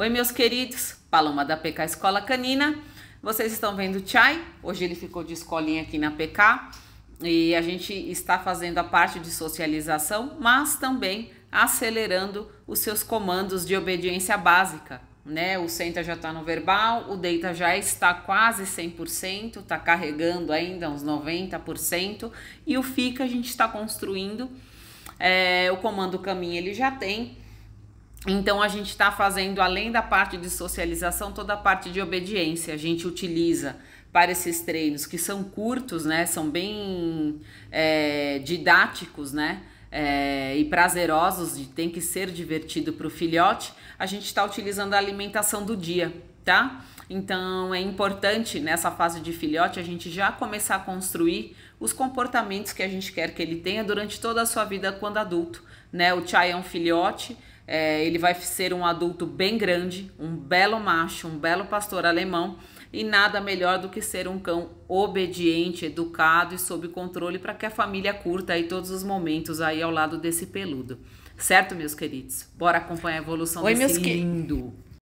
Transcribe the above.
Oi, meus queridos, Paloma da PK Escola Canina. Vocês estão vendo o Chai, hoje ele ficou de escolinha aqui na PK e a gente está fazendo a parte de socialização, mas também acelerando os seus comandos de obediência básica. Né? O senta já está no verbal, o deita já está quase 100%, está carregando ainda uns 90%, e o fica a gente está construindo. É, o comando caminho ele já tem, então a gente está fazendo, além da parte de socialização, toda a parte de obediência. A gente utiliza para esses treinos que são curtos, né? São bem é, didáticos, né? É, e prazerosos, de, tem que ser divertido para o filhote. A gente está utilizando a alimentação do dia, tá? Então é importante nessa fase de filhote a gente já começar a construir os comportamentos que a gente quer que ele tenha durante toda a sua vida quando adulto, né? O Chai é um filhote é, ele vai ser um adulto bem grande, um belo macho, um belo pastor alemão e nada melhor do que ser um cão obediente, educado e sob controle para que a família curta aí todos os momentos aí ao lado desse peludo. Certo, meus queridos? Bora acompanhar a evolução Oi, desse meus lindo. Que...